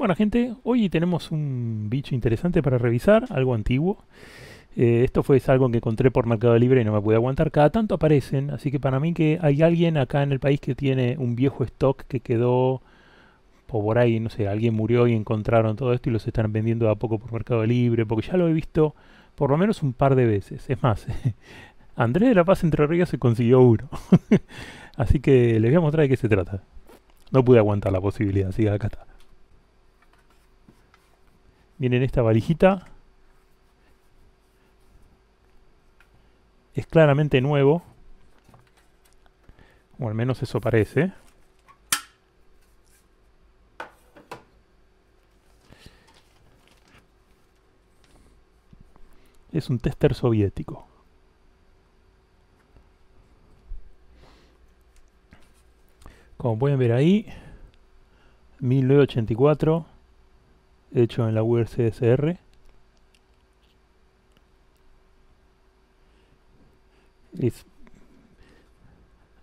Bueno gente, hoy tenemos un bicho interesante para revisar, algo antiguo. Eh, esto fue algo que encontré por Mercado Libre y no me pude aguantar. Cada tanto aparecen, así que para mí que hay alguien acá en el país que tiene un viejo stock que quedó por ahí, no sé, alguien murió y encontraron todo esto y los están vendiendo a poco por Mercado Libre, porque ya lo he visto por lo menos un par de veces. Es más, Andrés de la Paz Entre Ríos se consiguió uno. así que les voy a mostrar de qué se trata. No pude aguantar la posibilidad, así que acá está viene esta valijita. Es claramente nuevo. O al menos eso parece. Es un tester soviético. Como pueden ver ahí, 1984 hecho en la URCSR.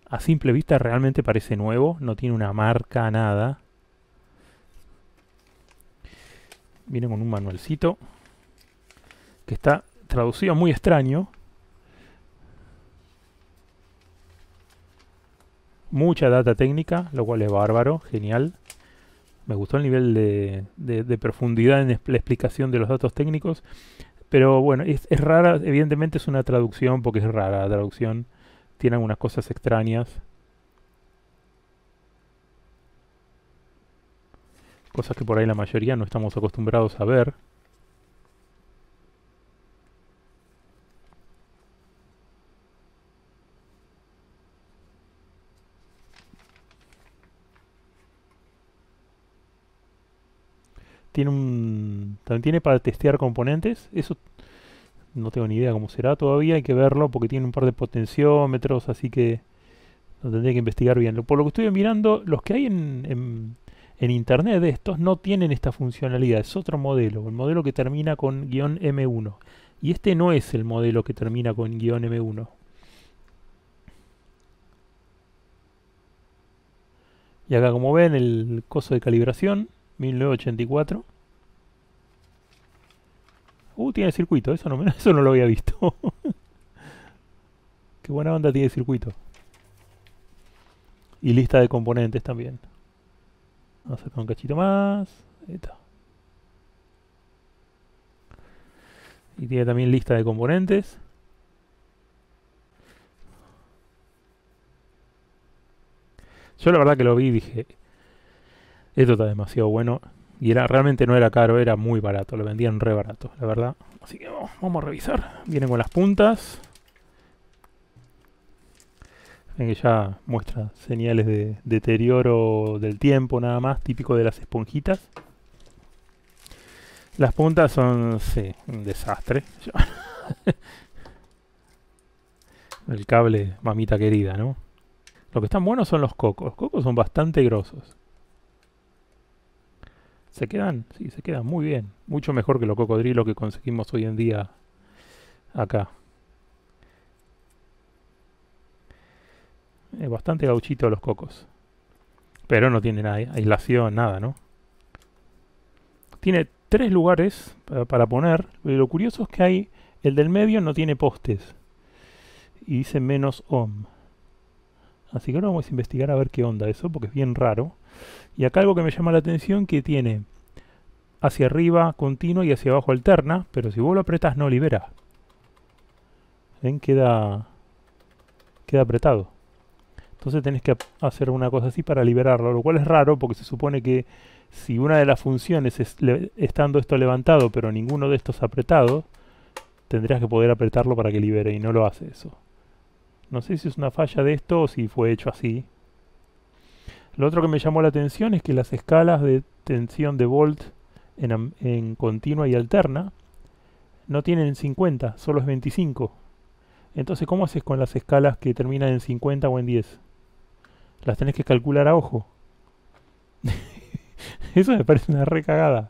a simple vista realmente parece nuevo, no tiene una marca, nada. Viene con un manualcito que está traducido muy extraño. Mucha data técnica, lo cual es bárbaro, genial me gustó el nivel de, profundidad en la explicación de los datos técnicos, pero bueno, es, es, rara, evidentemente es una traducción porque es rara la traducción, tiene algunas cosas extrañas. Cosas que por ahí la mayoría no estamos acostumbrados a ver. tiene un, también tiene para testear componentes. Eso no tengo ni idea cómo será todavía, hay que verlo porque tiene un par de potenciómetros, así que lo tendría que investigar bien. Por lo que estoy mirando, los que hay en, en internet de estos no tienen esta funcionalidad, es otro modelo, el modelo que termina con guión M1. Y este no es el modelo que termina con guión M1. Y acá como ven el coso de calibración 1984. Uh, tiene circuito, eso no, eso no lo había visto. Qué buena onda tiene circuito. Y lista de componentes también. Vamos a sacar un cachito más. Y tiene también lista de componentes. Yo la verdad que lo vi y dije, esto está demasiado bueno. Y era, realmente no era caro, era muy barato. Lo vendían re barato, la verdad. Así que vamos, a revisar. Vienen con las puntas. Ven que ya muestra señales de deterioro del tiempo nada más, típico de las esponjitas. Las puntas son, sí, un desastre. El cable, mamita querida, ¿no? Lo que están buenos son los cocos. Los cocos son bastante grosos. Se quedan, sí, se quedan muy bien. Mucho mejor que los cocodrilos que conseguimos hoy en día acá. Es bastante gauchito los cocos. Pero no tiene nada, aislación, nada, ¿no? Tiene tres lugares para poner. Lo curioso es que hay el del medio no tiene postes. Y dice menos ohm. Así que ahora vamos a investigar a ver qué onda eso, porque es bien raro. Y acá algo que me llama la atención que tiene hacia arriba continuo y hacia abajo alterna, pero si vos lo apretas no libera. ¿Ven? Queda, queda apretado. Entonces tenés que hacer una cosa así para liberarlo, lo cual es raro porque se supone que si una de las funciones es estando esto levantado pero ninguno de estos apretado, tendrías que poder apretarlo para que libere y no lo hace eso. No sé si es una falla de esto o si fue hecho así, lo otro que me llamó la atención es que las escalas de tensión de volt en, continua y alterna no tienen 50, solo es 25. Entonces, ¿cómo haces con las escalas que terminan en 50 o en 10? Las tenés que calcular a ojo. Eso me parece una recagada.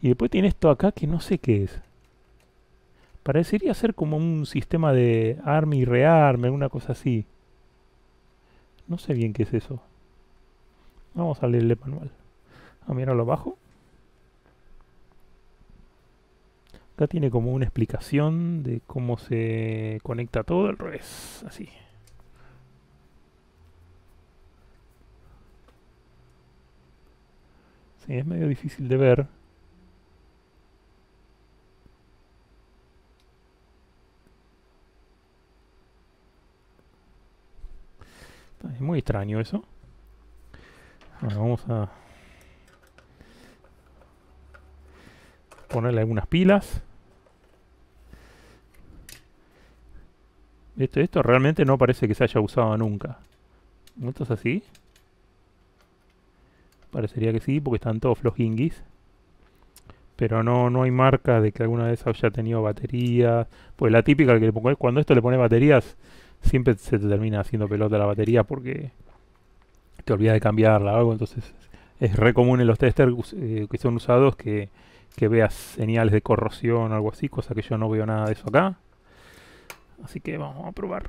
Y después tiene esto acá que no sé qué es. Parecería ser como un sistema de arme y rearme, una cosa así. No sé bien qué es eso. Vamos a leerle manual. a ah, mira lo abajo. Acá tiene como una explicación de cómo se conecta todo al revés. Así. Sí, es medio difícil de ver. Es muy extraño eso. vamos a ponerle algunas pilas. Esto, esto realmente no parece que se haya usado nunca. ¿Esto es así? Parecería que sí, porque están todos flojinguis. Pero no, no hay marca de que alguna vez haya tenido baterías. Pues la típica que le pongo, es cuando esto le pone baterías, siempre se termina haciendo pelota la batería porque te olvidas de cambiarla o algo. Entonces es re común en los testers eh, que son usados que, veas señales de corrosión o algo así, cosa que yo no veo nada de eso acá. Así que vamos a probar.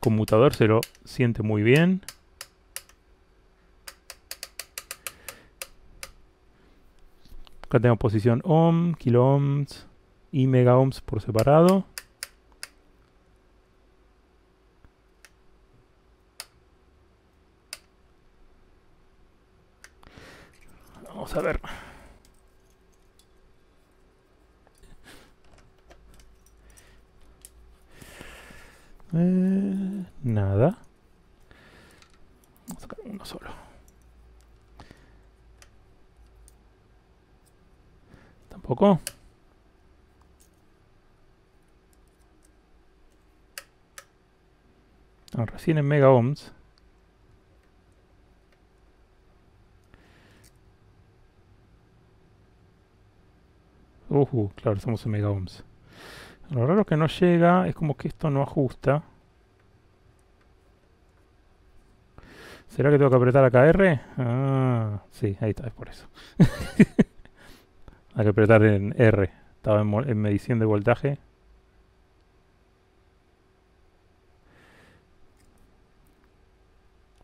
conmutador se lo siente muy bien. Acá tengo posición ohm, kilo y mega ohms por separado. Vamos a ver. Eh, nada. Vamos a sacar uno solo. poco. Ah, recién en mega ohms. Uh, claro, estamos en mega ohms. Lo raro que no llega es como que esto no ajusta. ¿Será que tengo que apretar acá R? Ah, sí, ahí está, es por eso. Hay que apretar en R. Estaba en, medición de voltaje.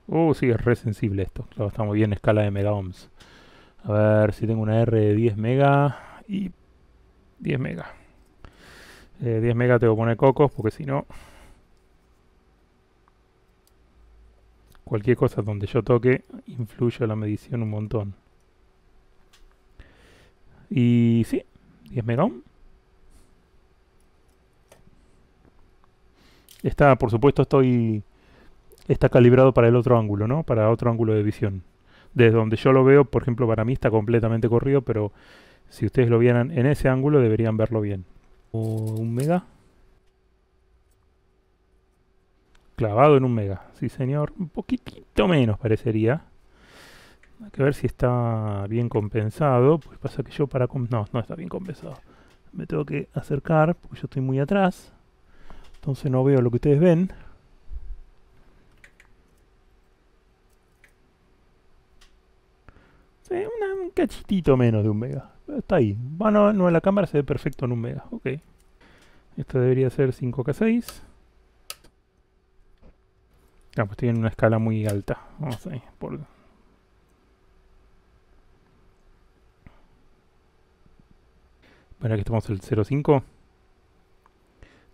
Oh, sí, es re sensible esto. Claro, está muy bien, escala de mega ohms. A ver si tengo una R de 10 mega y 10 mega. 10 eh, mega tengo que poner cocos porque si no... Cualquier cosa donde yo toque influye la medición un montón. Y sí, 10 mega Está, por supuesto, estoy está calibrado para el otro ángulo, ¿no? Para otro ángulo de visión. Desde donde yo lo veo, por ejemplo, para mí está completamente corrido, pero si ustedes lo vieran en ese ángulo deberían verlo bien. un mega. Clavado en un mega, sí señor. Un poquitito menos parecería. Hay que ver si está bien compensado. Pues pasa que yo para... No, no está bien compensado. Me tengo que acercar porque yo estoy muy atrás. Entonces no veo lo que ustedes ven. Sí, un cachitito menos de un mega. Está ahí. Bueno, ah, no, en la cámara se ve perfecto en un mega. Ok. Esto debería ser 5K6. Ah, pues estoy en una escala muy alta. Vamos ahí, por Bueno, aquí estamos el 0.5.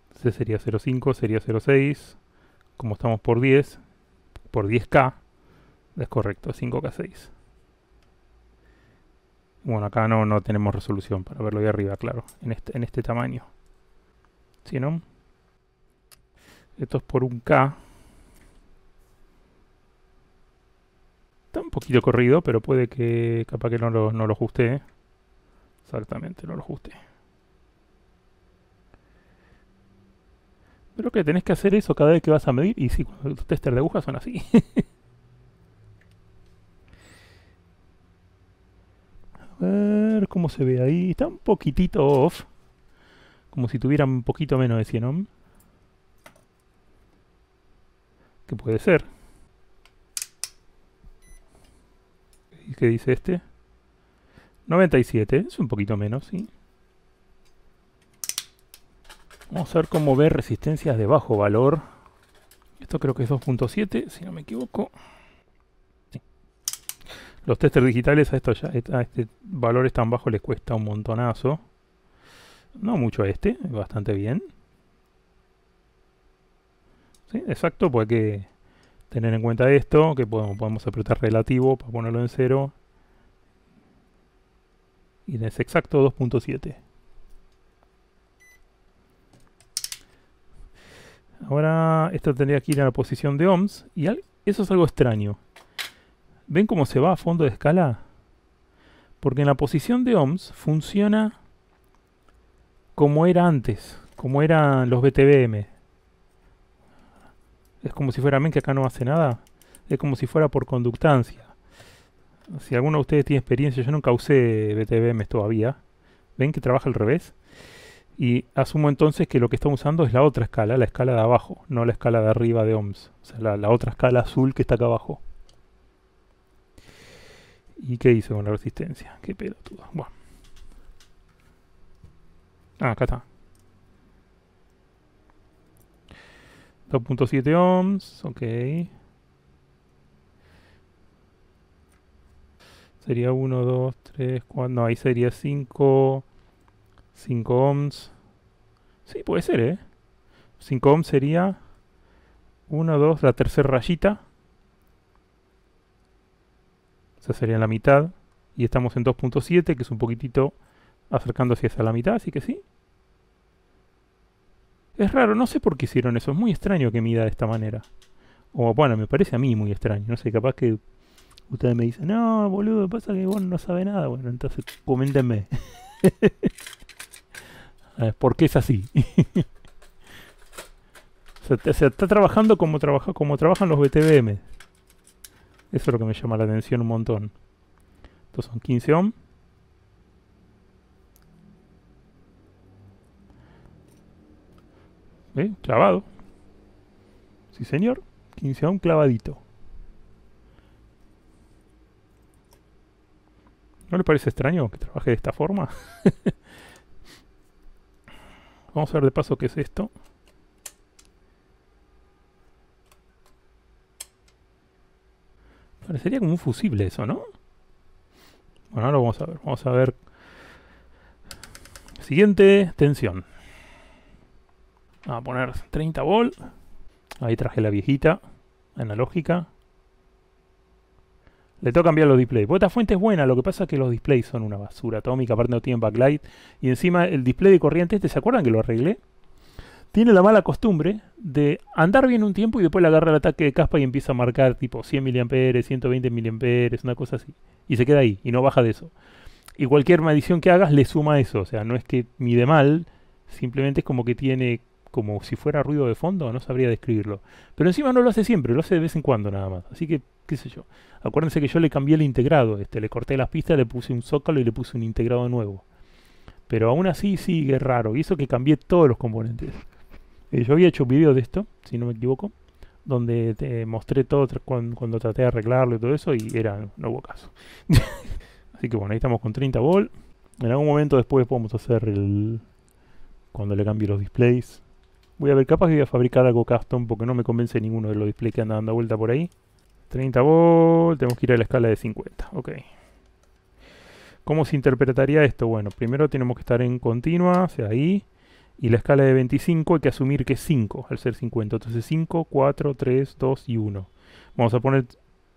Entonces sería 0.5, sería 0.6. Como estamos por 10, por 10K, es correcto, 5K6. Bueno, acá no, no tenemos resolución para verlo de arriba, claro, este, en este, tamaño. ¿Sí, no? Esto es por un K. Está un poquito corrido, pero puede que capaz que no lo, no lo ajuste. ¿eh? Exactamente, no lo ajuste. Creo que tenés que hacer eso cada vez que vas a medir. Y sí, los testers de agujas son así. a ver cómo se ve ahí. Está un poquitito off. Como si tuviera un poquito menos de 100 ohm. ¿Qué puede ser. ¿Y qué dice este? 97, es un poquito menos, ¿sí? Vamos a ver cómo ver resistencias de bajo valor. Esto creo que es 2.7, si no me equivoco. Los testers digitales a, esto ya, este valor tan bajo les cuesta un montonazo. No mucho a este, bastante bien. ¿Sí? Exacto, pues hay que tener en cuenta esto, que podemos apretar relativo para ponerlo en cero y es exacto 2.7. Ahora esto tendría que ir a la posición de ohms y eso es algo extraño. ¿Ven cómo se va a fondo de escala? Porque en la posición de ohms funciona como era antes, como eran los BTBM. Es como si fuera, men que acá no hace nada, es como si fuera por conductancia si alguno de ustedes tiene experiencia, yo nunca usé BTBMs todavía. ¿Ven que trabaja al revés? Y asumo entonces que lo que estamos usando es la otra escala, la escala de abajo, no la escala de arriba de ohms. O sea, la, otra escala azul que está acá abajo. ¿Y qué hizo con la resistencia? Qué pelotudo. Bueno. Ah, acá está. 2.7 ohms, ok. Sería 1, 2, 3, 4. No, ahí sería 5. 5 ohms. Sí, puede ser, ¿eh? 5 ohms sería 1, 2, la tercera rayita. ...esa sería la mitad. Y estamos en 2.7, que es un poquitito acercándose hacia la mitad, así que sí. Es raro, no sé por qué hicieron eso. Es muy extraño que mida de esta manera. O bueno, me parece a mí muy extraño. No sé, capaz que ustedes me dicen, no, boludo, pasa que vos no sabe nada. Bueno, entonces coméntenme. Porque ¿Por qué es así? Se está trabajando como, trabaja, como trabajan los BTBM. Eso es lo que me llama la atención un montón. Estos son 15 ohm. ¿Eh? Clavado. Sí, señor. 15 ohm clavadito. ¿No le parece extraño que trabaje de esta forma? Vamos a ver de paso qué es esto. Parecería como un fusible eso, ¿no? Bueno, ahora vamos a ver. Vamos a ver. Siguiente tensión. Vamos a poner 30 volt. Ahí traje la viejita analógica. Le tengo que cambiar los displays. Porque esta fuente es buena, lo que pasa es que los displays son una basura atómica, aparte no tienen backlight. Y encima el display de corriente este, ¿se acuerdan que lo arreglé? Tiene la mala costumbre de andar bien un tiempo y después le agarra el ataque de caspa y empieza a marcar tipo 100 mA, 120 mA, una cosa así. Y se queda ahí, y no baja de eso. Y cualquier medición que hagas le suma eso. O sea, no es que mide mal, simplemente es como que tiene como si fuera ruido de fondo, no sabría describirlo. Pero encima no lo hace siempre, lo hace de vez en cuando nada más. Así que, qué sé yo. Acuérdense que yo le cambié el integrado, este, le corté las pistas, le puse un zócalo y le puse un integrado nuevo. Pero aún así sigue raro, y eso que cambié todos los componentes. Eh, yo había hecho un video de esto, si no me equivoco, donde te mostré todo cuando, traté de arreglarlo y todo eso, y era, no hubo caso. así que bueno, ahí estamos con 30 volt. En algún momento después podemos hacer el... Cuando le cambie los displays, Voy a ver, capaz que voy a fabricar algo custom porque no me convence ninguno de los displays que andan dando vuelta por ahí. 30 volt, tenemos que ir a la escala de 50, ok. ¿Cómo se interpretaría esto? Bueno, primero tenemos que estar en continua, o sea, ahí. Y la escala de 25 hay que asumir que es 5 al ser 50. Entonces 5, 4, 3, 2 y 1. Vamos a poner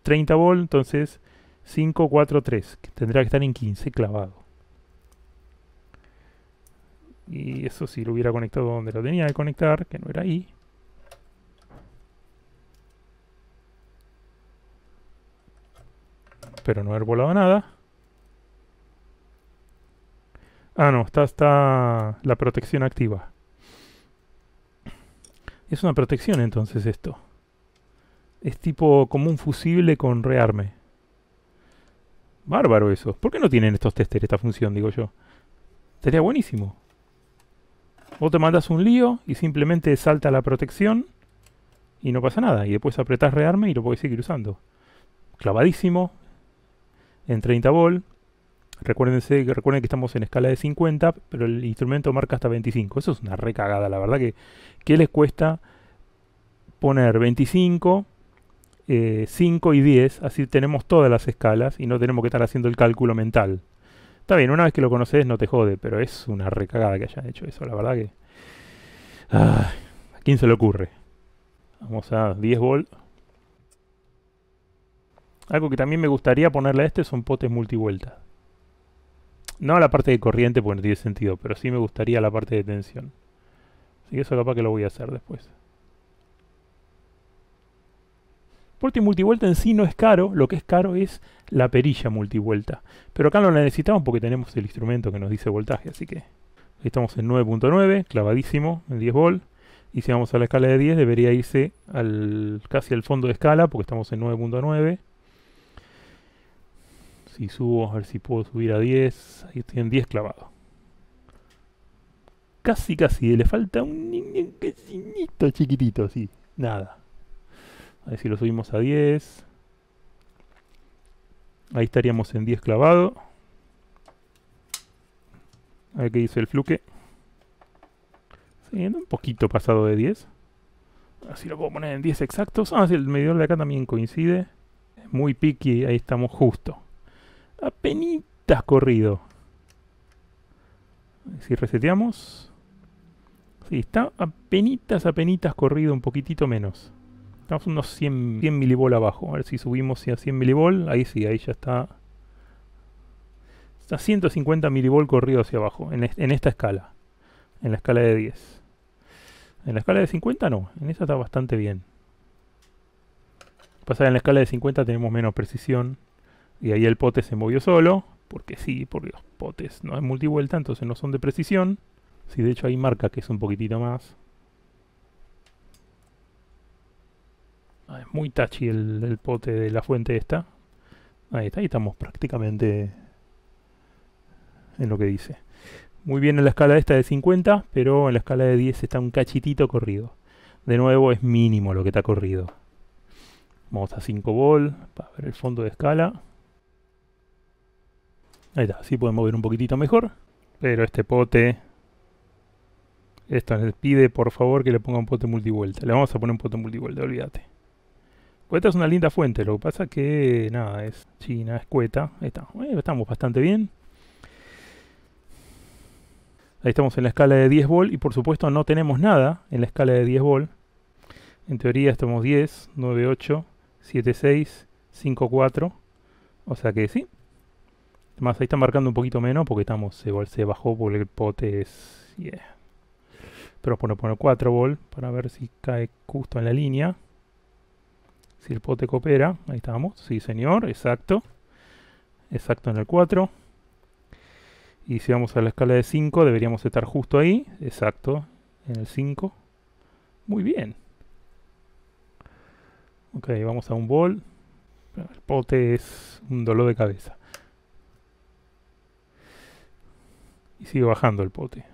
30 volt, entonces 5, 4, 3. Que tendrá que estar en 15 clavado. Y eso si lo hubiera conectado donde lo tenía que conectar, que no era ahí. Pero no haber volado nada. Ah, no, está, está la protección activa. Es una protección entonces esto. Es tipo como un fusible con rearme. Bárbaro eso. ¿Por qué no tienen estos testers esta función, digo yo? Sería buenísimo. Vos te mandas un lío y simplemente salta la protección y no pasa nada. Y después apretás rearme y lo podés seguir usando. Clavadísimo. En 30 volt. recuerden que estamos en escala de 50, pero el instrumento marca hasta 25. Eso es una recagada, la verdad que ¿qué les cuesta poner 25, 5 eh, y 10? Así tenemos todas las escalas y no tenemos que estar haciendo el cálculo mental. Está bien, una vez que lo conoces no te jode, pero es una recagada que hayan hecho eso, la verdad que... ¿A quién se le ocurre? Vamos a 10 volt. Algo que también me gustaría ponerle a este son potes multivueltas. No a la parte de corriente porque no tiene sentido, pero sí me gustaría la parte de tensión. Así que eso capaz que lo voy a hacer después. y multivuelta en sí no es caro, lo que es caro es la perilla multivuelta. Pero acá no la necesitamos porque tenemos el instrumento que nos dice voltaje, así que estamos en 9.9, clavadísimo, en 10 volt. Y si vamos a la escala de 10 debería irse al, casi al fondo de escala porque estamos en 9.9. Si subo, a ver si puedo subir a 10, ahí estoy en 10 clavado. Casi, casi, le falta un, niño chiquitito, así, nada. A ver si lo subimos a 10. Ahí estaríamos en 10 clavado. A ver qué dice el fluque Sí, un poquito pasado de 10. Así lo puedo poner en 10 exactos. Ah, sí, el medidor de acá también coincide. Es Muy piqui, ahí estamos justo. Apenitas corrido. Si reseteamos. Sí, está apenitas, apenitas corrido, un poquitito menos. Estamos unos 100, 100 abajo. A ver si subimos a 100 milivolt. Ahí sí, ahí ya está. Está 150 milivol corrido hacia abajo. En, esta escala. En la escala de 10. En la escala de 50 no. En esa está bastante bien. Pasar en la escala de 50 tenemos menos precisión. Y ahí el pote se movió solo. Porque sí, por los potes no es multivuelta, entonces no son de precisión. Si sí, de hecho hay marca que es un poquitito más. Ah, es muy tachi el, pote de la fuente esta. Ahí está, ahí estamos prácticamente en lo que dice. Muy bien en la escala esta de 50, pero en la escala de 10 está un cachitito corrido. De nuevo es mínimo lo que está corrido. Vamos a 5 volt para ver el fondo de escala. Ahí está, así podemos ver un poquitito mejor. Pero este pote... Esto les pide por favor que le ponga un pote multivuelta. Le vamos a poner un pote multivuelta, olvídate. Cueta es una linda fuente, lo que pasa que nada, es china, es cueta. Ahí está. estamos bastante bien. Ahí estamos en la escala de 10 v y por supuesto no tenemos nada en la escala de 10 volt. En teoría estamos 10, 9, 8, 7, 6, 5, 4. O sea que sí. Además ahí está marcando un poquito menos porque estamos, se bajó por el pote es... Pero bueno, poner 4 v para ver si cae justo en la línea. Si el pote coopera, ahí estamos. Sí, señor, exacto. Exacto en el 4. Y si vamos a la escala de 5, deberíamos estar justo ahí. Exacto, en el 5. Muy bien. Ok, vamos a un bol. El pote es un dolor de cabeza. Y sigue bajando el pote.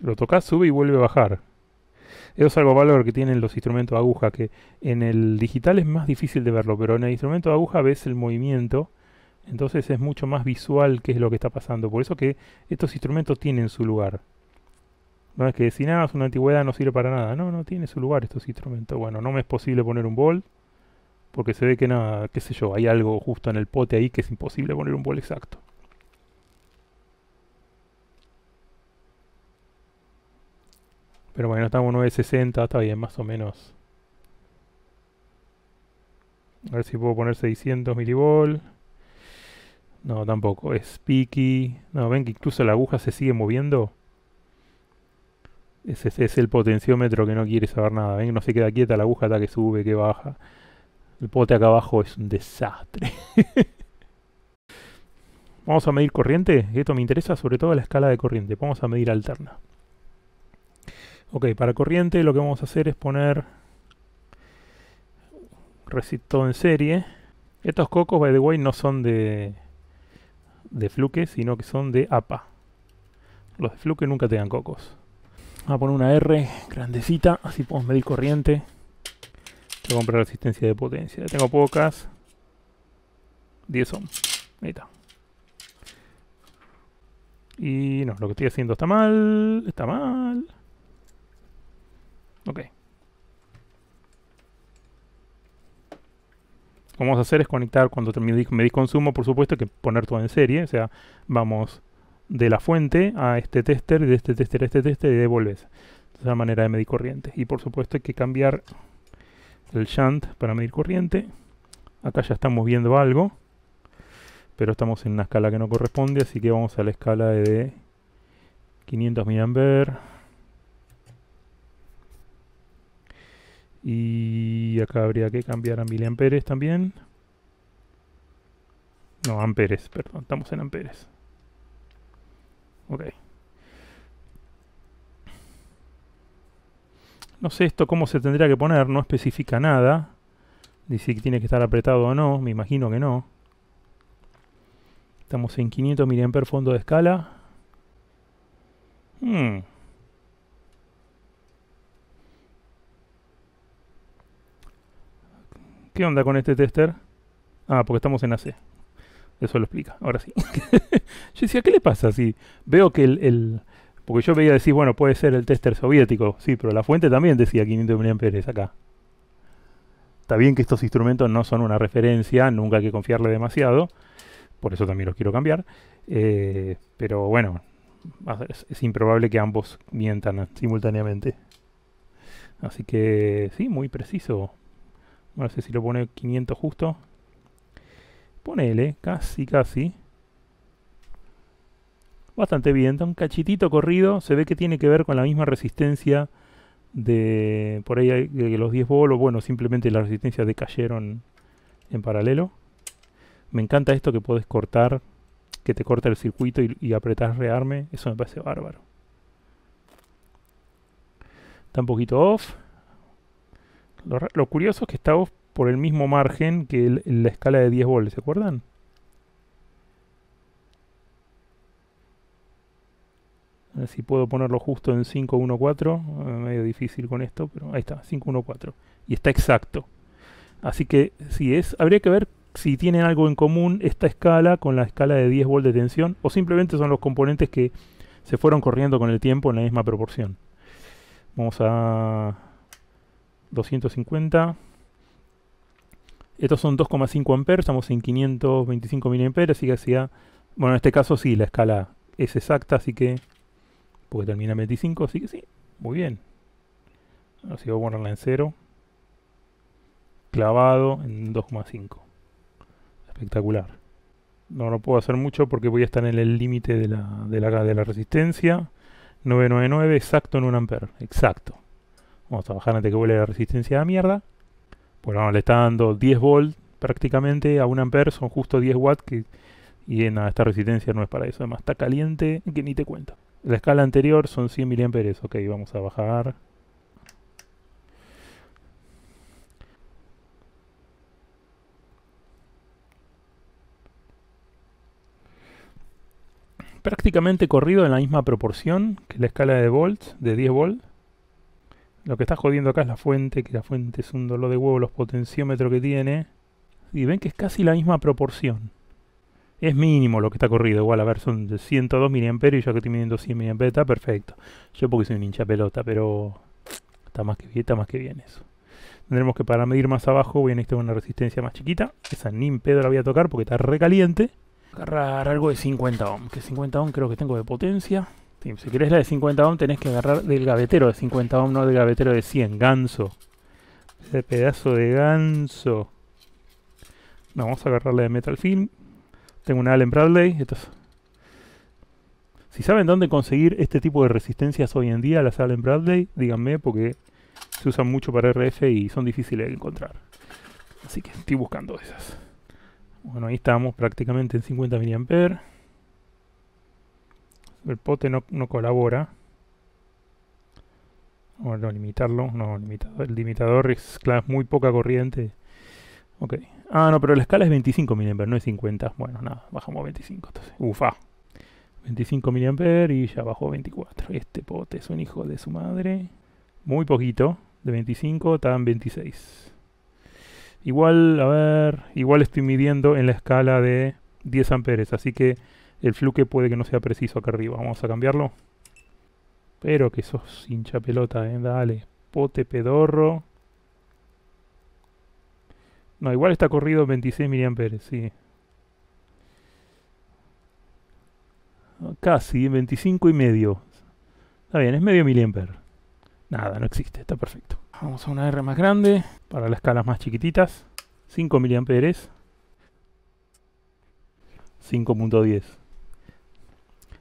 Lo toca sube y vuelve a bajar. Eso es algo valor que tienen los instrumentos de aguja, que en el digital es más difícil de verlo, pero en el instrumento de aguja ves el movimiento, entonces es mucho más visual qué es lo que está pasando. Por eso que estos instrumentos tienen su lugar. No es que si nada es una antigüedad no sirve para nada. No, no tiene su lugar estos instrumentos. Bueno, no me es posible poner un bol. Porque se ve que nada, qué sé yo, hay algo justo en el pote ahí que es imposible poner un bol exacto. Pero bueno, estamos 960, está bien, más o menos. A ver si puedo poner 600 milivol. No, tampoco. Es picky. No, ven que incluso la aguja se sigue moviendo. Ese es el potenciómetro que no quiere saber nada. Ven, no se queda quieta la aguja está que sube, que baja. El pote acá abajo es un desastre. Vamos a medir corriente. Esto me interesa sobre todo la escala de corriente. Vamos a medir alterna. Ok, para corriente lo que vamos a hacer es poner recito en serie. Estos cocos, by the way, no son de, de Fluke, sino que son de APA. Los de Fluke nunca tengan cocos. Vamos a poner una R grandecita, así podemos medir corriente. Voy a comprar resistencia de potencia. Ya tengo pocas. 10 ohms. Ahí Y no, lo que estoy haciendo está mal. Está mal. Ok. Lo vamos a hacer es conectar cuando de medir consumo, por supuesto, que poner todo en serie. O sea, vamos de la fuente a este tester, de este tester a este tester, y devolves. Esa es la manera de medir corriente. Y por supuesto hay que cambiar el shunt para medir corriente. Acá ya estamos viendo algo, pero estamos en una escala que no corresponde, así que vamos a la escala de 500 mA. Y acá habría que cambiar a miliamperes también. No, amperes, perdón, estamos en amperes. Ok. No sé esto cómo se tendría que poner, no especifica nada. Dice que tiene que estar apretado o no, me imagino que no. Estamos en 500 miliamperes fondo de escala. Hmm. ¿Qué onda con este tester? Ah, porque estamos en AC. Eso lo explica, ahora sí. yo decía, ¿qué le pasa si veo que el, Porque yo veía decir, bueno, puede ser el tester soviético, sí, pero la fuente también decía 500 mAh acá. Está bien que estos instrumentos no son una referencia, nunca hay que confiarle demasiado, por eso también los quiero cambiar, eh, pero bueno, ah, es improbable que ambos mientan simultáneamente. Así que sí, muy preciso. No sé si lo pone 500 justo. Ponele, casi, casi. Bastante bien, un cachitito corrido. Se ve que tiene que ver con la misma resistencia de por ahí de los 10 bolos. Bueno, simplemente las resistencias decayeron en paralelo. Me encanta esto que puedes cortar, que te corta el circuito y, apretas rearme. Eso me parece bárbaro. Está un poquito off. Lo, curioso es que estamos por el mismo margen que la escala de 10 volts, ¿se acuerdan? A ver si puedo ponerlo justo en 514. Eh, medio difícil con esto, pero ahí está, 514. Y está exacto. Así que si es, habría que ver si tienen algo en común esta escala con la escala de 10 volts de tensión o simplemente son los componentes que se fueron corriendo con el tiempo en la misma proporción. Vamos a 250. Estos son 2,5 amperes, estamos en 525 miliamperes, así que Bueno, en este caso sí, la escala es exacta, así que... Porque termina en 25, así que sí, muy bien. Así voy a ponerla en cero. Clavado en 2,5. Espectacular. No, lo puedo hacer mucho porque voy a estar en el límite de la, de la, de la resistencia. 999, exacto en 1 amper, exacto. Vamos a bajar antes que vuele la resistencia a mierda. Bueno, no, le está dando 10 volts prácticamente a 1 amper, son justo 10 watts. y esta resistencia no es para eso. Además, está caliente que ni te cuento. La escala anterior son 100 miliamperes. Ok, vamos a bajar. prácticamente corrido en la misma proporción que la escala de volts, de 10 volts. Lo que está jodiendo acá es la fuente, que la fuente es un dolor de huevo, los potenciómetros que tiene. Y ven que es casi la misma proporción. Es mínimo lo que está corrido, igual, a ver, son de 102 mA y yo que estoy midiendo 100 mA, está perfecto. Yo porque soy un hincha pelota, pero está más que bien, está más que bien eso. Tendremos que para medir más abajo voy a necesitar una resistencia más chiquita. Esa ni la voy a tocar porque está recaliente. Agarrar algo de 50 ohm, que 50 ohm creo que tengo de potencia. Si querés la de 50 ohm, tenés que agarrar del gavetero de 50 ohm, no del gavetero de 100. Ganso. Ese pedazo de ganso. vamos a agarrar la de Metal Film. Tengo una Allen Bradley. si saben dónde conseguir este tipo de resistencias hoy en día, las Allen Bradley, díganme porque se usan mucho para RF y son difíciles de encontrar. Así que estoy buscando esas. Bueno, ahí estamos prácticamente en 50 mA el pote no, no colabora. a limitarlo. No, el limitador es muy poca corriente. Ok. Ah, no, pero la escala es 25 mA, no es 50. Bueno, nada, bajamos a 25. Entonces. Ufa. 25 mA y ya bajó 24. Este pote es un hijo de su madre. Muy poquito. De 25 tan 26. Igual, a ver, igual estoy midiendo en la escala de 10 amperes, así que el fluke puede que no sea preciso acá arriba. Vamos a cambiarlo. Pero que sos hincha pelota, ¿eh? Dale. Pote pedorro. No, igual está corrido 26 mA, sí. Casi, 25 y medio. Está bien, es medio miliamper. Nada, no existe, está perfecto. Vamos a una R más grande, para las escalas más chiquititas. 5 miliamperes. 5.10.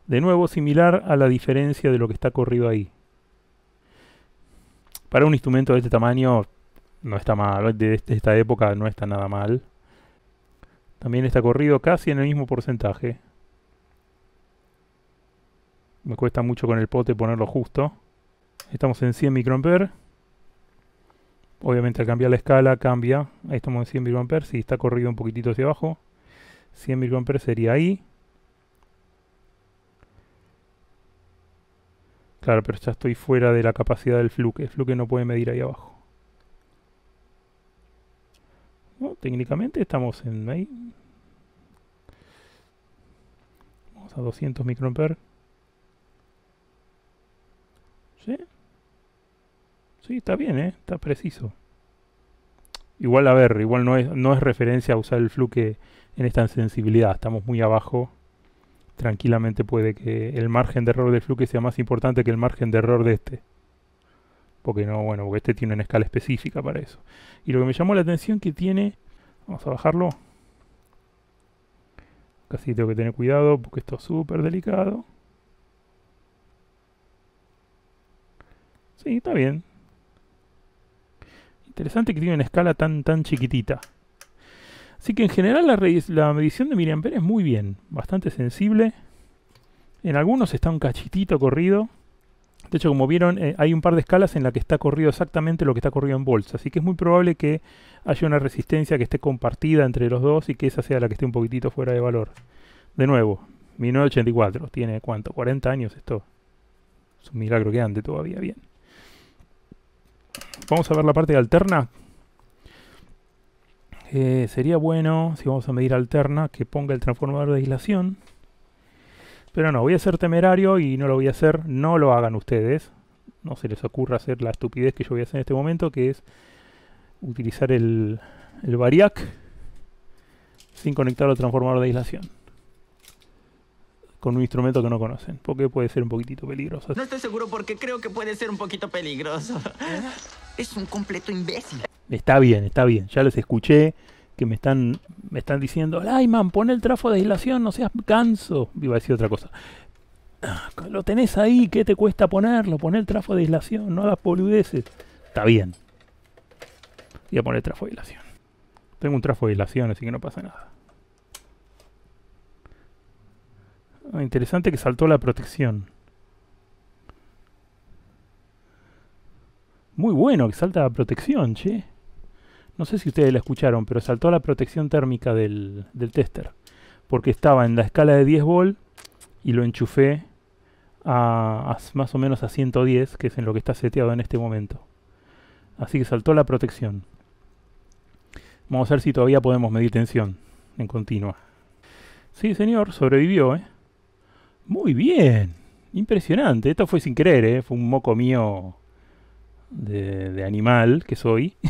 De nuevo, similar a la diferencia de lo que está corrido ahí. Para un instrumento de este tamaño no está mal, de este, esta época no está nada mal. También está corrido casi en el mismo porcentaje. Me cuesta mucho con el pote ponerlo justo. Estamos en 100 microamperes. Obviamente al cambiar la escala cambia. Ahí estamos en 100 microamperes. Si está corrido un poquitito hacia abajo. 100 microamperes sería ahí. Claro, pero ya estoy fuera de la capacidad del fluke. El fluke no puede medir ahí abajo. técnicamente estamos en ahí. Vamos a 200 microamperes. ¿Sí? Sí, está bien, ¿eh? Está preciso. Igual, a ver, igual no es, no es referencia a usar el fluke en esta sensibilidad. Estamos muy abajo tranquilamente puede que el margen de error del fluke sea más importante que el margen de error de este. Porque no, bueno, porque este tiene una escala específica para eso. Y lo que me llamó la atención que tiene... Vamos a bajarlo. Casi tengo que tener cuidado porque esto es súper delicado. Sí, está bien. Interesante que tiene una escala tan tan chiquitita. Así que en general la, la medición de es muy bien, bastante sensible. En algunos está un cachitito corrido. De hecho, como vieron, eh, hay un par de escalas en la que está corrido exactamente lo que está corrido en bolsa. Así que es muy probable que haya una resistencia que esté compartida entre los dos y que esa sea la que esté un poquitito fuera de valor. De nuevo, 1984. Tiene, ¿cuánto? 40 años esto. Es un milagro que ande todavía bien. Vamos a ver la parte de alterna eh, sería bueno, si vamos a medir alterna, que ponga el transformador de aislación. Pero no, voy a ser temerario y no lo voy a hacer. No lo hagan ustedes. No se les ocurra hacer la estupidez que yo voy a hacer en este momento, que es utilizar el, el variac sin conectar al transformador de aislación con un instrumento que no conocen, porque puede ser un poquitito peligroso. No estoy seguro porque creo que puede ser un poquito peligroso. ¿Eh? Es un completo imbécil. Está bien, está bien. Ya les escuché que me están, me están diciendo, man, pon el trafo de aislación, no seas canso. Iba a decir otra cosa. Ah, lo tenés ahí, ¿qué te cuesta ponerlo? Pon el trafo de aislación, no las poludeces. Está bien. Voy a poner el trafo de aislación. Tengo un trafo de aislación, así que no pasa nada. Ah, interesante que saltó la protección. Muy bueno que salta la protección, che. No sé si ustedes la escucharon, pero saltó la protección térmica del, del tester. Porque estaba en la escala de 10 volt y lo enchufé a, más o menos a 110, que es en lo que está seteado en este momento. Así que saltó la protección. Vamos a ver si todavía podemos medir tensión en continua. Sí, señor, sobrevivió, ¿eh? Muy bien. Impresionante. Esto fue sin querer, ¿eh? Fue un moco mío de, de animal que soy.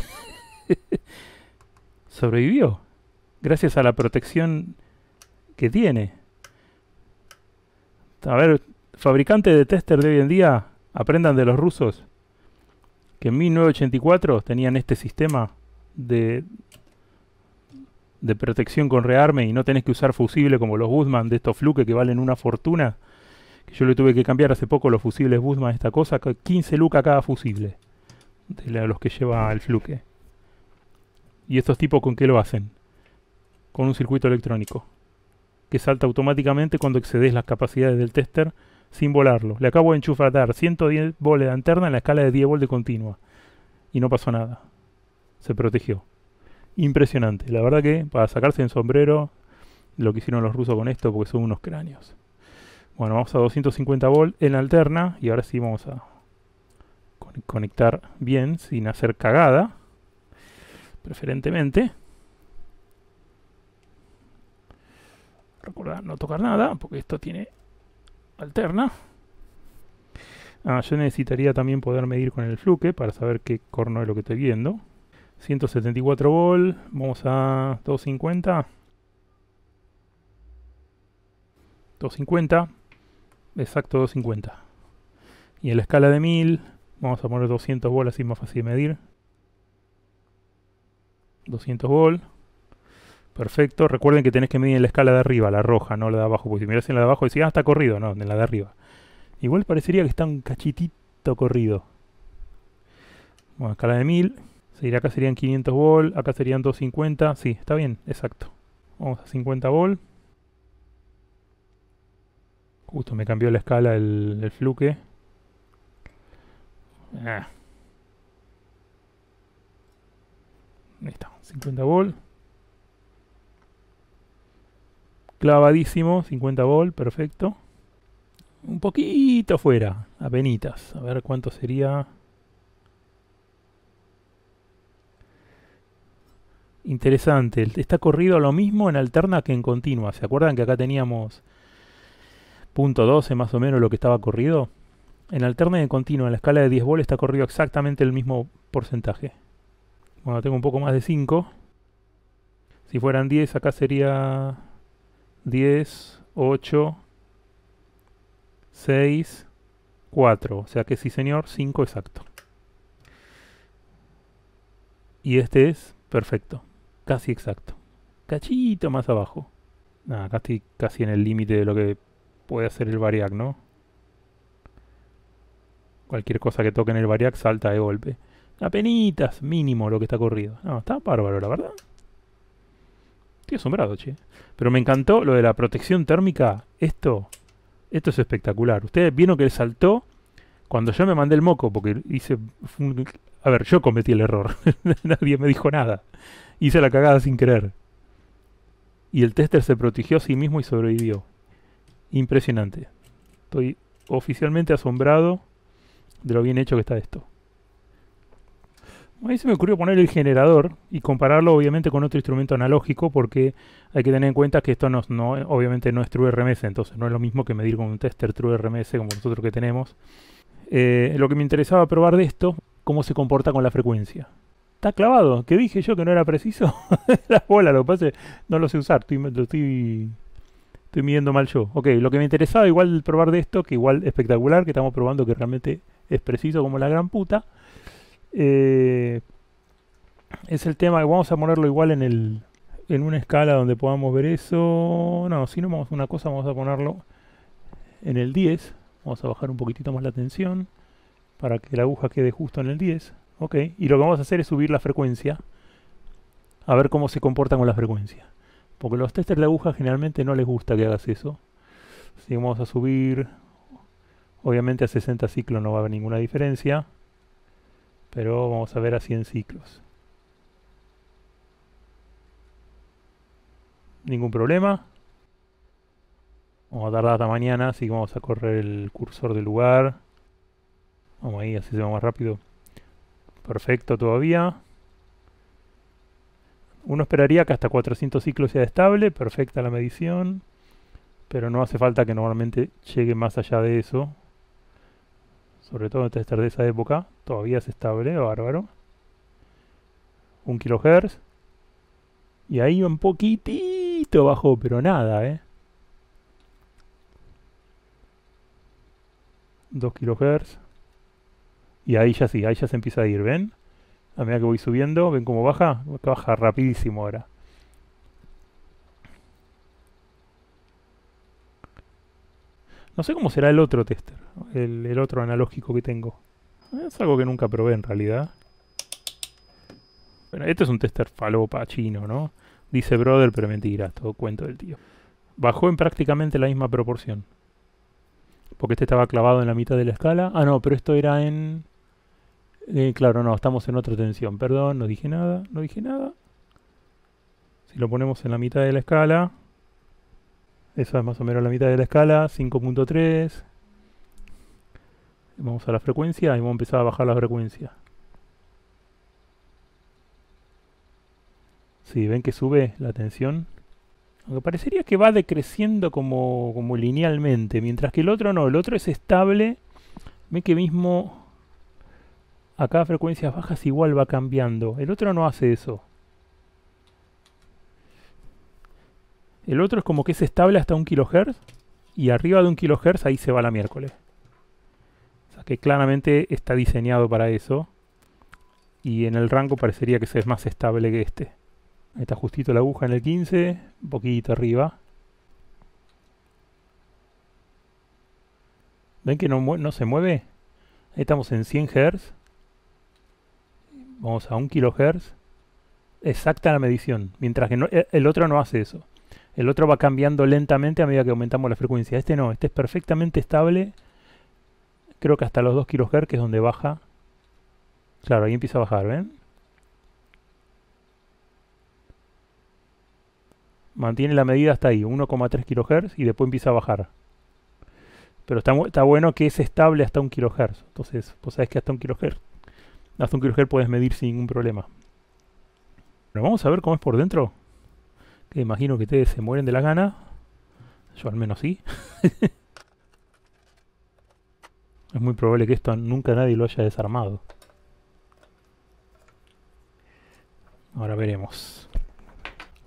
sobrevivió. Gracias a la protección que tiene. A ver, fabricantes de tester de hoy en día, aprendan de los rusos. Que en 1984 tenían este sistema de, de protección con rearme y no tenés que usar fusible como los Guzman de estos fluke que valen una fortuna. Que yo le tuve que cambiar hace poco los fusibles Guzman esta cosa, 15 lucas cada fusible de los que lleva el fluke. ¿Y estos tipos con qué lo hacen? Con un circuito electrónico, que salta automáticamente cuando excedes las capacidades del tester sin volarlo. Le acabo de enchufar dar 110 volts de lanterna en la escala de 10 volts de continua. Y no pasó nada. Se protegió. Impresionante. La verdad que para sacarse el sombrero lo que hicieron los rusos con esto porque son unos cráneos. Bueno, vamos a 250 volts en la alterna y ahora sí vamos a conectar bien sin hacer cagada preferentemente. Recuerda no tocar nada, porque esto tiene alterna. Ah, yo necesitaría también poder medir con el fluke para saber qué corno es lo que estoy viendo. 174 volt, vamos a 250. 250, exacto 250. Y en la escala de 1000, vamos a poner 200 bolas así es más fácil de medir. 200 volt. Perfecto. Recuerden que tenés que medir en la escala de arriba, la roja, no la de abajo. Porque si miras en la de abajo decís, ah, está corrido. No, en la de arriba. Igual parecería que está un cachitito corrido. Bueno, escala de 1000. acá serían 500 volt. Acá serían 250. Sí, está bien, exacto. Vamos a 50 volt. Justo me cambió la escala el, el fluke. Ah. Ahí está, 50 volt. Clavadísimo, 50 volt, perfecto. Un poquito fuera, penitas. A ver cuánto sería. Interesante, está corrido lo mismo en alterna que en continua. ¿Se acuerdan que acá teníamos punto 12 más o menos lo que estaba corrido? En alterna y en continua, en la escala de 10 volts está corrido exactamente el mismo porcentaje. Bueno, tengo un poco más de 5. Si fueran 10, acá sería 10, 8, 6, 4. O sea que sí, señor, 5 exacto. Y este es perfecto, casi exacto. Cachito más abajo. Nada, acá casi en el límite de lo que puede hacer el variac, ¿no? Cualquier cosa que toque en el variac salta de golpe. Apenitas mínimo lo que está corrido. No, está bárbaro, la verdad. Estoy asombrado, che. Pero me encantó lo de la protección térmica. Esto, esto es espectacular. Ustedes vieron que le saltó cuando yo me mandé el moco, porque hice... A ver, yo cometí el error. Nadie me dijo nada. Hice la cagada sin querer. Y el tester se protegió a sí mismo y sobrevivió. Impresionante. Estoy oficialmente asombrado de lo bien hecho que está esto mí se me ocurrió poner el generador y compararlo obviamente con otro instrumento analógico porque hay que tener en cuenta que esto no, obviamente no es True RMS, entonces no es lo mismo que medir con un tester True RMS como nosotros que tenemos. Eh, lo que me interesaba probar de esto, cómo se comporta con la frecuencia. Está clavado, ¿Qué dije yo que no era preciso. la bola, lo que pasa es no lo sé usar, estoy, lo estoy, midiendo mal yo. Ok, lo que me interesaba igual probar de esto, que igual espectacular, que estamos probando que realmente es preciso como la gran puta. Eh, es el tema, vamos a ponerlo igual en el una escala donde podamos ver eso. No, si no vamos una cosa, vamos a ponerlo en el 10. Vamos a bajar un poquitito más la tensión para que la aguja quede justo en el 10. Ok, y lo que vamos a hacer es subir la frecuencia a ver cómo se comporta con la frecuencia. Porque los testers de aguja generalmente no les gusta que hagas eso. Si vamos a subir, obviamente a 60 ciclos no va a haber ninguna diferencia pero vamos a ver a 100 ciclos. Ningún problema. Vamos a dar data mañana, así que vamos a correr el cursor del lugar. Vamos ahí, así se va más rápido. Perfecto todavía. Uno esperaría que hasta 400 ciclos sea estable, perfecta la medición, pero no hace falta que normalmente llegue más allá de eso sobre todo tester de esa época, todavía es estable, bárbaro. 1 kilohertz. Y ahí un poquitito bajo, pero nada, ¿eh? 2 kHz. Y ahí ya sí, ahí ya se empieza a ir, ¿ven? A medida que voy subiendo, ¿ven cómo baja? Baja rapidísimo ahora. No sé cómo será el otro tester, el, otro analógico que tengo. Es algo que nunca probé en realidad. Bueno, este es un tester falopa chino, ¿no? Dice brother, pero mentira, todo cuento del tío. Bajó en prácticamente la misma proporción. Porque este estaba clavado en la mitad de la escala. Ah, no, pero esto era en... Eh, claro, no, estamos en otra tensión. Perdón, no dije nada, no dije nada. Si lo ponemos en la mitad de la escala, eso es más o menos la mitad de la escala, 5.3. Vamos a la frecuencia y vamos a empezar a bajar la frecuencia. Si sí, ven que sube la tensión. Aunque parecería que va decreciendo como, linealmente, mientras que el otro no, el otro es estable. Ven que mismo a frecuencias bajas igual va cambiando. El otro no hace eso. El otro es como que es estable hasta un kilohertz y arriba de un kilohertz ahí se va la miércoles. O sea que claramente está diseñado para eso. Y en el rango parecería que es más estable que este. Ahí está justito la aguja en el 15, un poquito arriba. ¿Ven que no, se mueve? Ahí estamos en 100 Hz. Vamos a 1 kHz. Exacta la medición. Mientras que e-, el otro no hace eso. El otro va cambiando lentamente a medida que aumentamos la frecuencia. Este no, este es perfectamente estable. Creo que hasta los 2 kHz, que es donde baja. Claro, ahí empieza a bajar, ¿ven? Mantiene la medida hasta ahí, 1,3 kHz, y después empieza a bajar. Pero está, bueno que es estable hasta 1 kHz. Entonces, pues sabes que hasta 1 kHz. Hasta 1 kHz puedes medir sin ningún problema. Pero vamos a ver cómo es por dentro imagino que ustedes se mueren de la gana. Yo al menos sí. es muy probable que esto nunca nadie lo haya desarmado. Ahora veremos.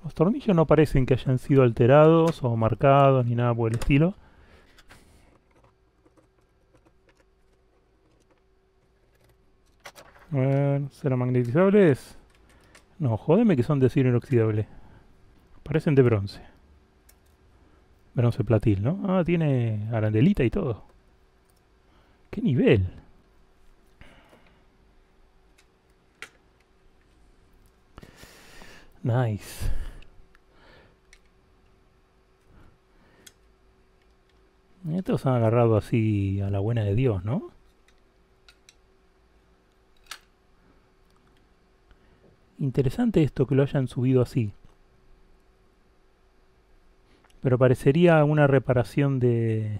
Los tornillos no parecen que hayan sido alterados o marcados ni nada por el estilo. Bueno, ¿serán magnetizables? No, jódeme que son de acero inoxidable. Parecen de bronce. Bronce platil, ¿no? Ah, tiene arandelita y todo. ¡Qué nivel! Nice. Estos han agarrado así a la buena de Dios, ¿no? Interesante esto que lo hayan subido así. Pero parecería una reparación de,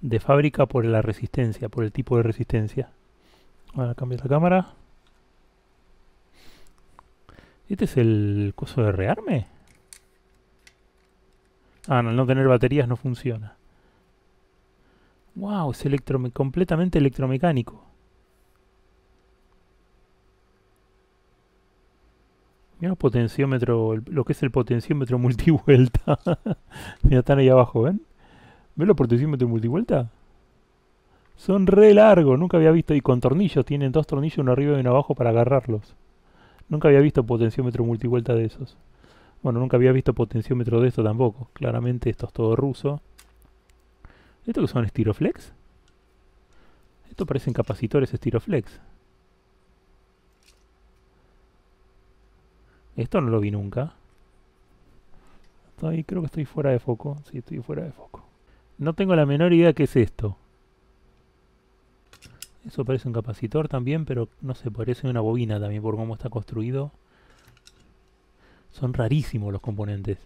de fábrica por la resistencia, por el tipo de resistencia. Ahora cambio la cámara. ¿Este es el coso de rearme? Ah, no, al no tener baterías no funciona. Wow, es completamente electromecánico. Mira potenciómetro, lo que es el potenciómetro multivuelta. Mira, están ahí abajo, ¿ven? ¿Ven los potenciómetros multivuelta? Son re largos, nunca había visto. Y con tornillos, tienen dos tornillos, uno arriba y uno abajo para agarrarlos. Nunca había visto potenciómetro multivuelta de esos. Bueno, nunca había visto potenciómetro de esto tampoco. Claramente esto es todo ruso. ¿Esto que son estiroflex? Esto parecen capacitores estiroflex. Esto no lo vi nunca. creo que estoy fuera de foco. Sí, estoy fuera de foco. No tengo la menor idea qué es esto. Eso parece un capacitor también, pero no sé, parece una bobina también por cómo está construido. Son rarísimos los componentes.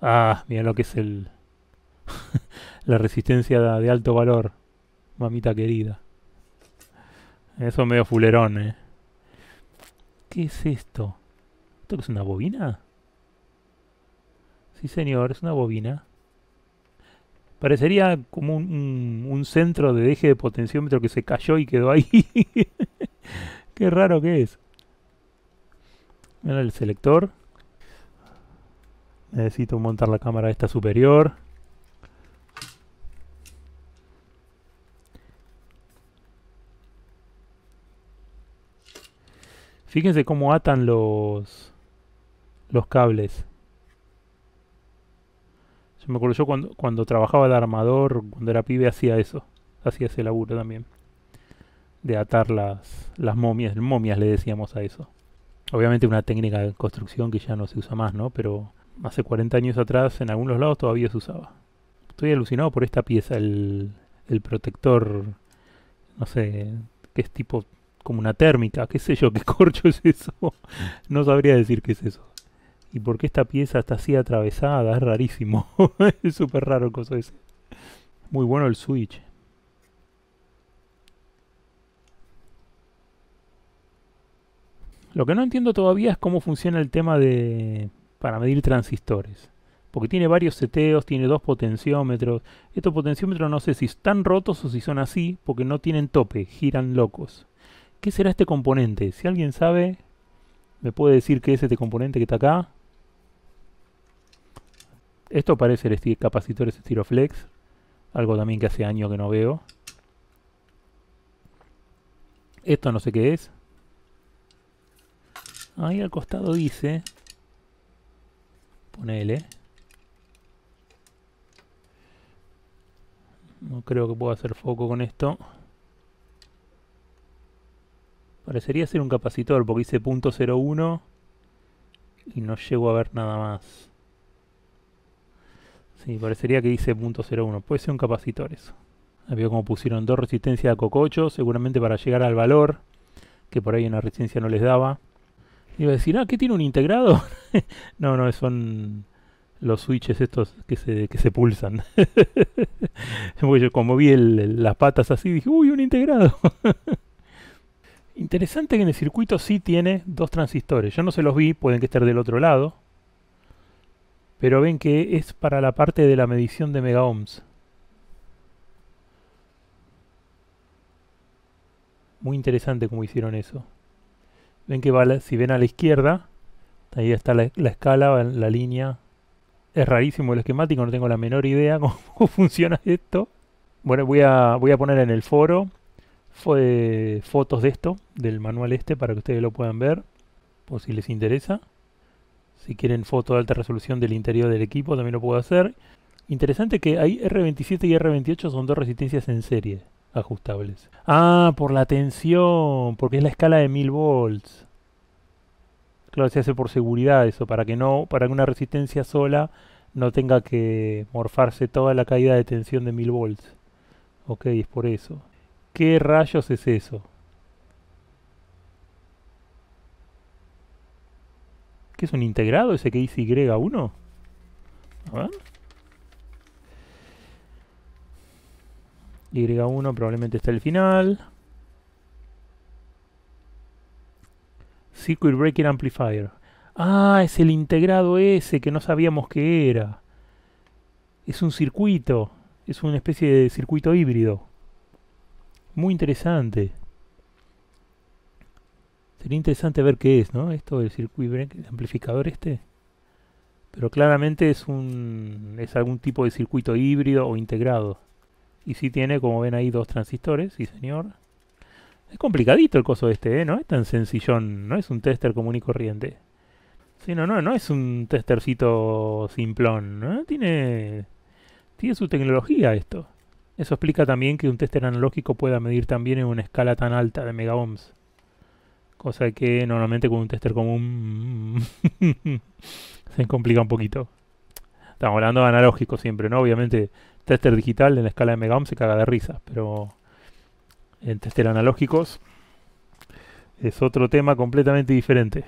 Ah, mira lo que es el... la resistencia de alto valor. Mamita querida. Eso medio fulerón, eh. ¿Qué es esto? ¿Esto es una bobina? Sí, señor, es una bobina. Parecería como un, un centro de eje de potenciómetro que se cayó y quedó ahí. Qué raro que es. Mira el selector. Necesito montar la cámara esta superior. Fíjense cómo atan los los cables. Yo me acuerdo cuando, trabajaba de armador, cuando era pibe, hacía eso. Hacía ese laburo también. De atar las, las momias. Momias le decíamos a eso. Obviamente una técnica de construcción que ya no se usa más, ¿no? Pero hace 40 años atrás en algunos lados todavía se usaba. Estoy alucinado por esta pieza, el, el protector, no sé, que es tipo como una térmica, qué sé yo, qué corcho es eso. No sabría decir qué es eso. ¿Y por qué esta pieza está así atravesada? Es rarísimo. es súper raro el coso ese. Muy bueno el Switch. Lo que no entiendo todavía es cómo funciona el tema de para medir transistores. Porque tiene varios seteos, tiene dos potenciómetros. Estos potenciómetros no sé si están rotos o si son así, porque no tienen tope, giran locos. ¿Qué será este componente? Si alguien sabe, me puede decir qué es este componente que está acá. Esto parece el capacitor es estilo flex. Algo también que hace años que no veo. Esto no sé qué es. Ahí al costado dice... Ponele. No creo que pueda hacer foco con esto. Parecería ser un capacitor porque hice .01 y no llego a ver nada más. Y parecería que dice .01. Puede ser un capacitor eso. había como pusieron dos resistencias a cococho, seguramente para llegar al valor, que por ahí una resistencia no les daba. Iba a decir, ah, ¿qué tiene un integrado? no, no, son los switches estos que se, que se pulsan. como vi las patas así, dije, uy, un integrado. Interesante que en el circuito sí tiene dos transistores. Yo no se los vi, pueden que estar del otro lado pero ven que es para la parte de la medición de megaohms. Muy interesante como hicieron eso. Ven que si ven a la izquierda, ahí está la, escala, la línea. Es rarísimo el esquemático, no tengo la menor idea cómo, funciona esto. Bueno, voy a, voy a poner en el foro eh, fotos de esto, del manual este, para que ustedes lo puedan ver, por si les interesa. Si quieren foto de alta resolución del interior del equipo, también lo puedo hacer. Interesante que hay R27 y R28 son dos resistencias en serie ajustables. Ah, por la tensión, porque es la escala de 1000 volts. Claro, se hace por seguridad eso, para que no, para que una resistencia sola no tenga que morfarse toda la caída de tensión de 1000 volts. Ok, es por eso. ¿Qué rayos es eso? ¿Qué es un integrado ese que dice Y1? A ver. Y1 probablemente está el final. Circuit Breaker Amplifier. Ah, es el integrado ese que no sabíamos que era. Es un circuito. Es una especie de circuito híbrido. Muy interesante. Sería interesante ver qué es, ¿no? Esto del circuito el amplificador este. Pero claramente es un es algún tipo de circuito híbrido o integrado. Y sí tiene, como ven ahí, dos transistores, sí señor. Es complicadito el coso este, ¿eh? No es tan sencillón, no es un tester común y corriente. Sí, no, no, no es un testercito simplón, ¿no? Tiene, tiene su tecnología esto. Eso explica también que un tester analógico pueda medir también en una escala tan alta de megaohms. Cosa que normalmente con un tester común se complica un poquito. Estamos hablando de analógico siempre, ¿no? Obviamente, tester digital en la escala de Megaom se caga de risa, pero en tester analógicos es otro tema completamente diferente.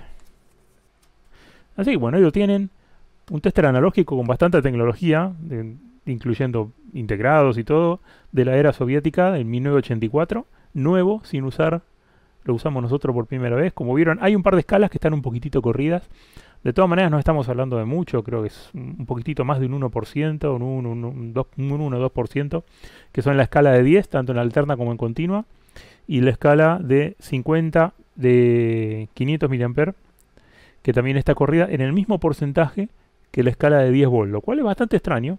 Así que bueno, ellos tienen un tester analógico con bastante tecnología, incluyendo integrados y todo, de la era soviética en 1984, nuevo, sin usar lo usamos nosotros por primera vez. Como vieron, hay un par de escalas que están un poquitito corridas. De todas maneras, no estamos hablando de mucho, creo que es un poquitito más de un 1%, un 1, 2, que son la escala de 10, tanto en alterna como en continua, y la escala de 50 de 500 mA, que también está corrida en el mismo porcentaje que la escala de 10 V. lo cual es bastante extraño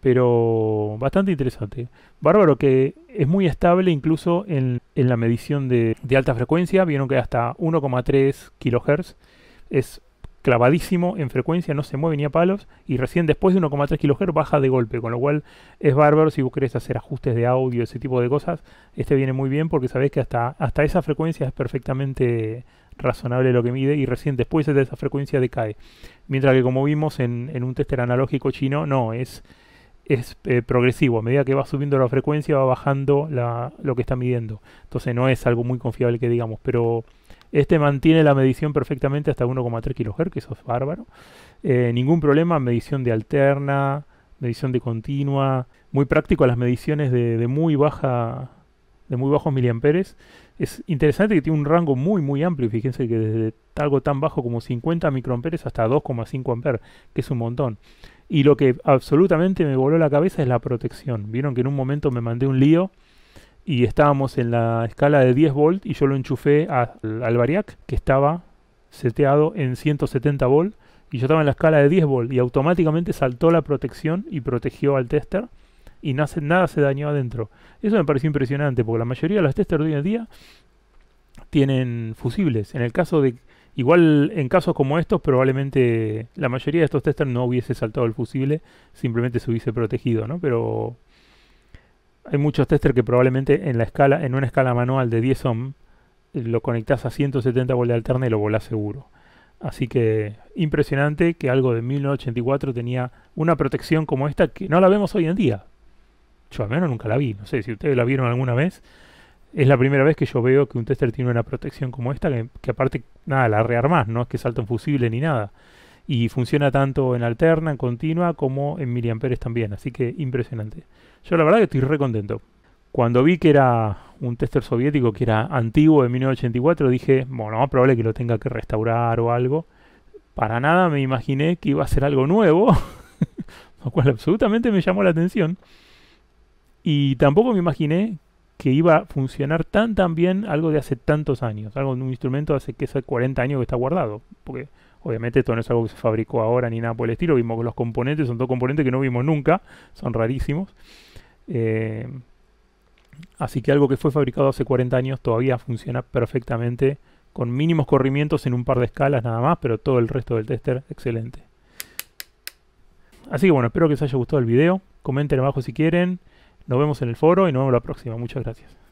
pero bastante interesante. Bárbaro que es muy estable incluso en, la medición de, alta frecuencia, vieron que hasta 1,3 kHz es clavadísimo en frecuencia, no se mueve ni a palos y recién después de 1,3 kHz baja de golpe, con lo cual es bárbaro si vos querés hacer ajustes de audio, ese tipo de cosas, este viene muy bien porque sabés que hasta, hasta esa frecuencia es perfectamente razonable lo que mide y recién después de esa frecuencia decae. Mientras que como vimos en un tester analógico chino, no, es es eh, progresivo. A medida que va subiendo la frecuencia, va bajando la, lo que está midiendo. Entonces no es algo muy confiable que digamos, pero este mantiene la medición perfectamente hasta 1,3 kHz, que eso es bárbaro. Eh, ningún problema, medición de alterna, medición de continua. Muy práctico las mediciones de, muy baja de muy bajos miliamperes. Es interesante que tiene un rango muy muy amplio. Fíjense que desde algo tan bajo como 50 microamperes hasta 2,5 amperes, que es un montón. Y lo que absolutamente me voló la cabeza es la protección. Vieron que en un momento me mandé un lío y estábamos en la escala de 10 volt y yo lo enchufé al variac que estaba seteado en 170 volt y yo estaba en la escala de 10 volt y automáticamente saltó la protección y protegió al tester y nada se dañó adentro. Eso me pareció impresionante porque la mayoría de los testers de hoy en día tienen fusibles. En el caso de Igual en casos como estos, probablemente la mayoría de estos testers no hubiese saltado el fusible, simplemente se hubiese protegido, ¿no? Pero hay muchos testers que probablemente en la escala, en una escala manual de 10 ohm, eh, lo conectás a 170 voltios de alterna y lo volás seguro. Así que impresionante que algo de 1984 tenía una protección como esta que no la vemos hoy en día. Yo al menos nunca la vi, no sé si ustedes la vieron alguna vez es la primera vez que yo veo que un tester tiene una protección como esta, que, aparte, nada, la rearmás, no es que salta un fusible ni nada. Y funciona tanto en alterna, en continua, como en miliamperes también. Así que impresionante. Yo la verdad que estoy re contento. Cuando vi que era un tester soviético que era antiguo de 1984, dije, bueno, más probable que lo tenga que restaurar o algo. Para nada me imaginé que iba a ser algo nuevo, lo cual absolutamente me llamó la atención. Y tampoco me imaginé que iba a funcionar tan tan bien algo de hace tantos años, algo de un instrumento hace que hace 40 años que está guardado, porque obviamente esto no es algo que se fabricó ahora ni nada por el estilo, vimos que los componentes son dos componentes que no vimos nunca, son rarísimos. Eh, así que algo que fue fabricado hace 40 años todavía funciona perfectamente con mínimos corrimientos en un par de escalas nada más, pero todo el resto del tester excelente. Así que bueno, espero que os haya gustado el video, comenten abajo si quieren. Nos vemos en el foro y nos vemos la próxima. Muchas gracias.